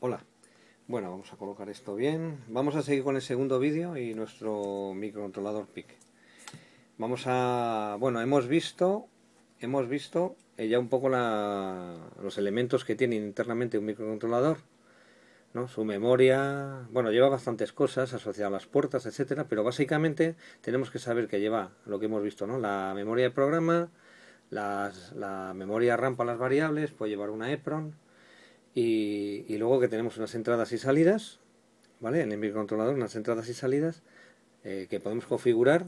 Hola. Bueno, vamos a colocar esto bien. Vamos a seguir con el segundo vídeo y nuestro microcontrolador PIC. Vamos a... Bueno, hemos visto... Hemos visto eh, ya un poco la, los elementos que tiene internamente un microcontrolador. ¿no? Su memoria... Bueno, lleva bastantes cosas asociadas a las puertas, etcétera, pero básicamente tenemos que saber que lleva lo que hemos visto, ¿no? La memoria de programa, la memoria RAM para las variables, puede llevar una EPRON. Y, luego que tenemos unas entradas y salidas, ¿vale? En el microcontrolador, unas entradas y salidas eh, que podemos configurar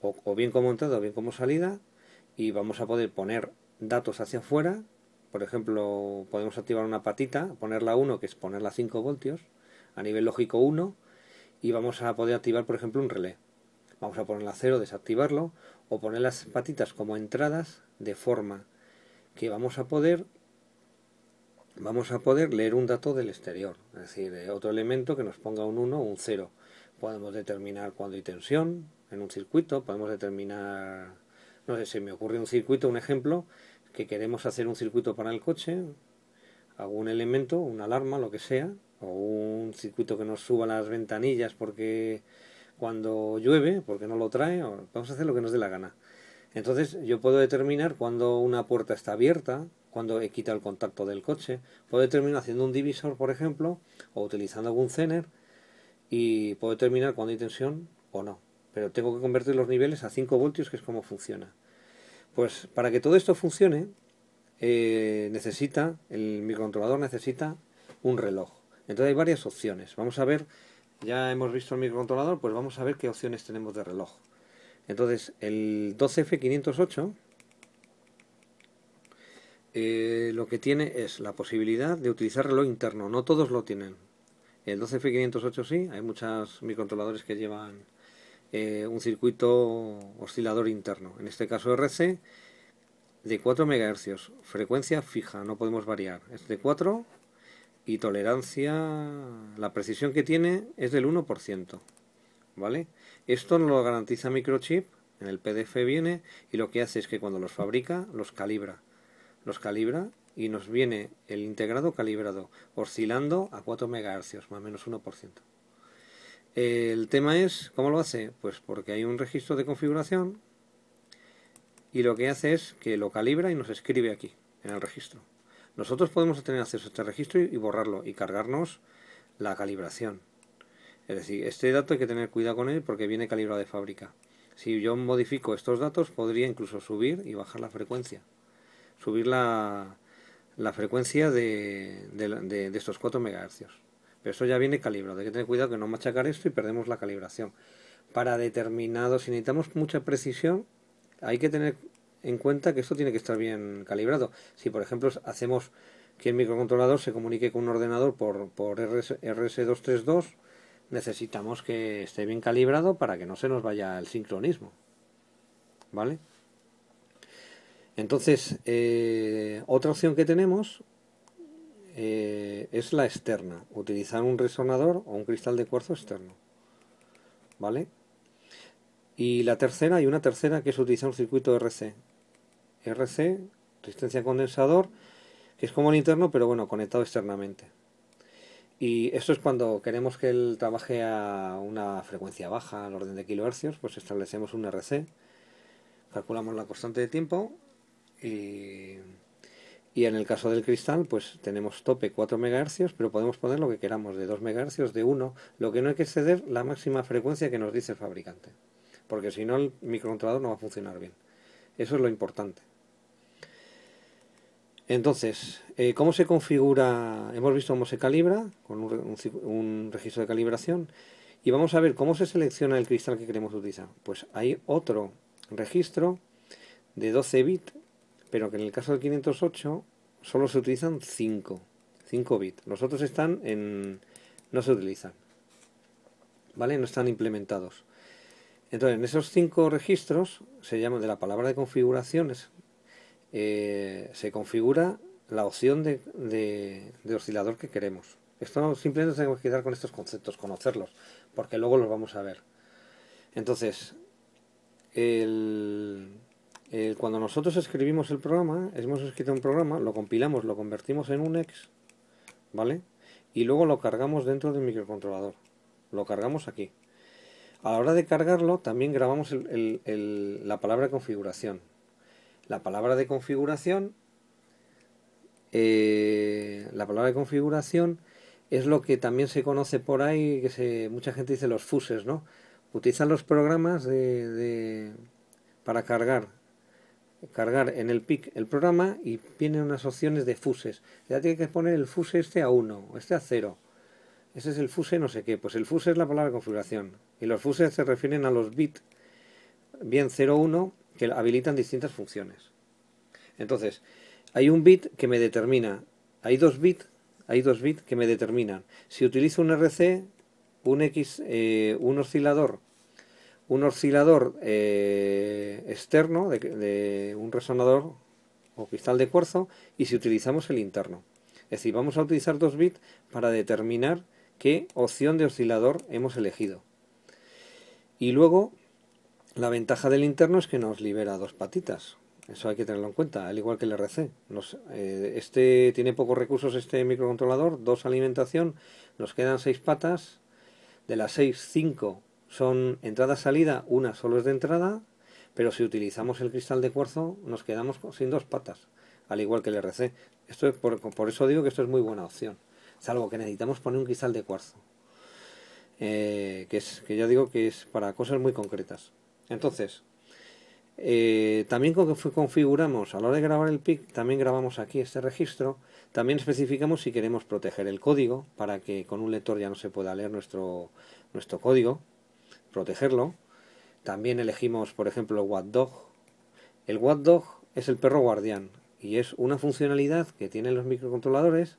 o, bien como entrada o bien como salida y vamos a poder poner datos hacia afuera. Por ejemplo, podemos activar una patita, ponerla 1, que es ponerla 5 voltios, a nivel lógico 1, y vamos a poder activar, por ejemplo, un relé. Vamos a ponerla 0, desactivarlo, o poner las patitas como entradas de forma que vamos a poder vamos a poder leer un dato del exterior, es decir, eh, otro elemento que nos ponga un 1 o un 0. Podemos determinar cuando hay tensión en un circuito, podemos determinar, no sé, se me ocurre un circuito, un ejemplo, que queremos hacer un circuito para el coche, algún elemento, una alarma, lo que sea, o un circuito que nos suba las ventanillas porque cuando llueve, porque no lo trae, vamos a hacer lo que nos dé la gana. Entonces yo puedo determinar cuando una puerta está abierta, cuando he quitado el contacto del coche. Puedo terminar haciendo un divisor, por ejemplo, o utilizando algún zener y puedo terminar cuando hay tensión o no. Pero tengo que convertir los niveles a 5 voltios, que es como funciona. Pues para que todo esto funcione, eh, necesita, el microcontrolador necesita un reloj. Entonces hay varias opciones. Vamos a ver, ya hemos visto el microcontrolador, pues vamos a ver qué opciones tenemos de reloj. Entonces, el 12F508 eh, lo que tiene es la posibilidad de utilizar reloj interno. No todos lo tienen. El 12F508 sí, hay muchos microcontroladores que llevan eh, un circuito oscilador interno. En este caso RC de 4 MHz, frecuencia fija, no podemos variar. Es de 4 y tolerancia, la precisión que tiene es del 1%. ¿Vale? Esto no lo garantiza Microchip, en el PDF viene y lo que hace es que cuando los fabrica los calibra los calibra y nos viene el integrado calibrado, oscilando a 4 MHz, más o menos 1%. El tema es, ¿cómo lo hace? Pues porque hay un registro de configuración y lo que hace es que lo calibra y nos escribe aquí, en el registro. Nosotros podemos tener acceso a este registro y borrarlo y cargarnos la calibración. Es decir, este dato hay que tener cuidado con él porque viene calibrado de fábrica. Si yo modifico estos datos, podría incluso subir y bajar la frecuencia subir la, frecuencia de, estos 4 MHz. Pero eso ya viene calibrado, hay que tener cuidado que no machacar esto y perdemos la calibración. Para determinados, si necesitamos mucha precisión, hay que tener en cuenta que esto tiene que estar bien calibrado. Si por ejemplo hacemos que el microcontrolador se comunique con un ordenador por, RS232, necesitamos que esté bien calibrado para que no se nos vaya el sincronismo. ¿Vale? Entonces, eh, otra opción que tenemos eh, es la externa, utilizar un resonador o un cristal de cuarzo externo. ¿Vale? Y la tercera, y una tercera que es utilizar un circuito RC. RC, resistencia condensador, que es como el interno, pero bueno, conectado externamente. Y esto es cuando queremos que él trabaje a una frecuencia baja, al orden de kilohercios, pues establecemos un RC, calculamos la constante de tiempo y en el caso del cristal, pues tenemos tope 4 MHz, pero podemos poner lo que queramos, de 2 MHz, de 1, lo que no hay que exceder la máxima frecuencia que nos dice el fabricante, porque si no el microcontrolador no va a funcionar bien. Eso es lo importante. Entonces, eh, ¿cómo se configura? Hemos visto cómo se calibra con un, registro de calibración y vamos a ver cómo se selecciona el cristal que queremos utilizar. Pues hay otro registro de 12 bits pero que en el caso del 508 solo se utilizan 5, 5 bits. Los otros están en... no se utilizan, ¿vale? No están implementados. Entonces, en esos 5 registros, se llama de la palabra de configuraciones, eh, se configura la opción de, de, oscilador que queremos. Esto simplemente tenemos que quedar con estos conceptos, conocerlos, porque luego los vamos a ver. Entonces, el, eh, cuando nosotros escribimos el programa, hemos escrito un programa, lo compilamos, lo convertimos en un ex, ¿vale? Y luego lo cargamos dentro del microcontrolador. Lo cargamos aquí. A la hora de cargarlo, también grabamos la palabra configuración. La palabra de configuración. Eh, la palabra de configuración es lo que también se conoce por ahí, que mucha gente dice los fuses, ¿no? Utilizan los programas para cargar cargar en el PIC el programa y tiene unas opciones de fuses. Ya tiene que poner el fuse este a 1, este a 0. Ese es el fuse no sé qué. Pues el fuse es la palabra configuración. Y los fuses se refieren a los bits, bien 0, 1, que habilitan distintas funciones. Entonces, hay un bit que me determina. Hay dos bits, hay dos bits que me determinan. Si utilizo un RC, un X, eh, un oscilador un oscilador eh, externo de, un resonador o cristal de cuarzo y si utilizamos el interno. Es decir, vamos a utilizar dos bits para determinar qué opción de oscilador hemos elegido. Y luego, la ventaja del interno es que nos libera dos patitas. Eso hay que tenerlo en cuenta, al igual que el RC. Eh, este tiene pocos recursos este microcontrolador, dos alimentación, nos quedan seis patas, de las seis, cinco son entrada-salida, una solo es de entrada, pero si utilizamos el cristal de cuarzo nos quedamos sin dos patas, al igual que el RC. Esto por, eso digo que esto es muy buena opción, salvo que necesitamos poner un cristal de cuarzo, eh, que, es, que ya digo que es para cosas muy concretas. Entonces, eh, también configuramos a la hora de grabar el PIC, también grabamos aquí este registro, también especificamos si queremos proteger el código para que con un lector ya no se pueda leer nuestro, nuestro código protegerlo. También elegimos, por ejemplo, Watchdog. El Watchdog es el perro guardián y es una funcionalidad que tienen los microcontroladores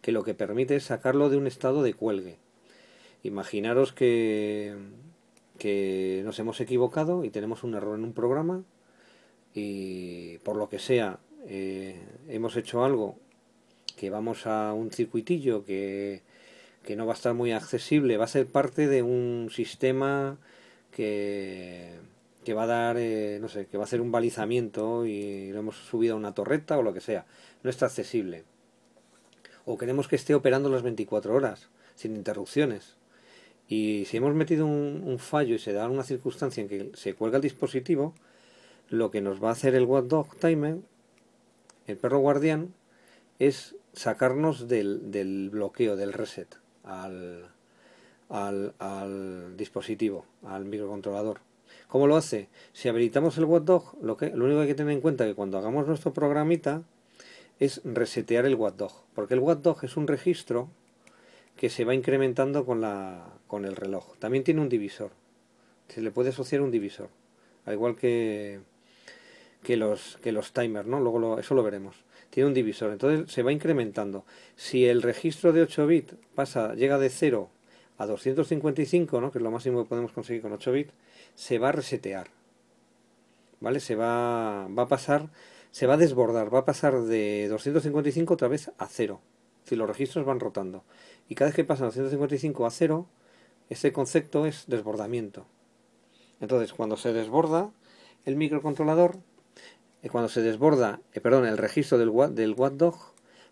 que lo que permite es sacarlo de un estado de cuelgue. Imaginaros que, que nos hemos equivocado y tenemos un error en un programa y por lo que sea eh, hemos hecho algo que vamos a un circuitillo que que no va a estar muy accesible, va a ser parte de un sistema que, que va a dar, eh, no sé, que va a hacer un balizamiento y lo hemos subido a una torreta o lo que sea. No está accesible. O queremos que esté operando las 24 horas, sin interrupciones. Y si hemos metido un, fallo y se da una circunstancia en que se cuelga el dispositivo, lo que nos va a hacer el watchdog timer, el perro guardián, es sacarnos del, del bloqueo, del reset al, dispositivo, al microcontrolador. ¿Cómo lo hace? Si habilitamos el watchdog, lo, que, lo único que hay que tener en cuenta es que cuando hagamos nuestro programita es resetear el watchdog, porque el watchdog es un registro que se va incrementando con, la, con el reloj. También tiene un divisor, se le puede asociar un divisor, al igual que, que los, que los timers, ¿no? Luego eso lo veremos tiene un divisor, entonces se va incrementando. Si el registro de 8 bits pasa, llega de 0 a 255, ¿no? que es lo máximo que podemos conseguir con 8 bits, se va a resetear. ¿Vale? Se va, va a pasar, se va a desbordar, va a pasar de 255 otra vez a 0. Si los registros van rotando. Y cada vez que pasan 255 a 0, ese concepto es desbordamiento. Entonces, cuando se desborda, el microcontrolador cuando se desborda, eh, perdón, el registro del, del watchdog,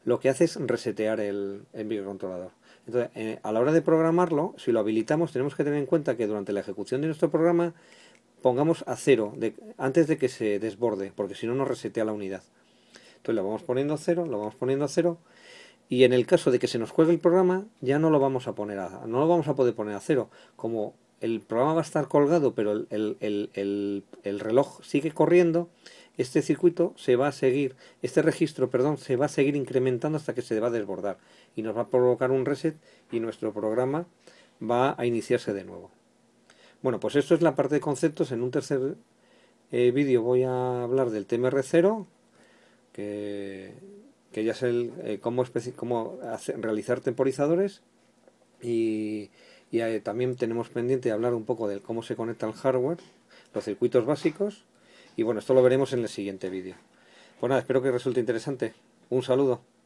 lo que hace es resetear el, microcontrolador. Entonces, eh, a la hora de programarlo, si lo habilitamos, tenemos que tener en cuenta que durante la ejecución de nuestro programa pongamos a cero antes de que se desborde, porque si no nos resetea la unidad. Entonces lo vamos poniendo a cero, lo vamos poniendo a cero, y en el caso de que se nos cuelgue el programa, ya no lo vamos a poner a, no lo vamos a poder poner a cero. Como el programa va a estar colgado, pero el reloj sigue corriendo, este circuito se va a seguir, este registro, perdón, se va a seguir incrementando hasta que se va a desbordar y nos va a provocar un reset y nuestro programa va a iniciarse de nuevo. Bueno, pues esto es la parte de conceptos. En un tercer eh, vídeo voy a hablar del TMR0, que, ya es el eh, cómo, realizar temporizadores y, eh, también tenemos pendiente hablar un poco de cómo se conecta el hardware, los circuitos básicos y bueno, esto lo veremos en el siguiente vídeo. Pues nada, espero que resulte interesante. Un saludo.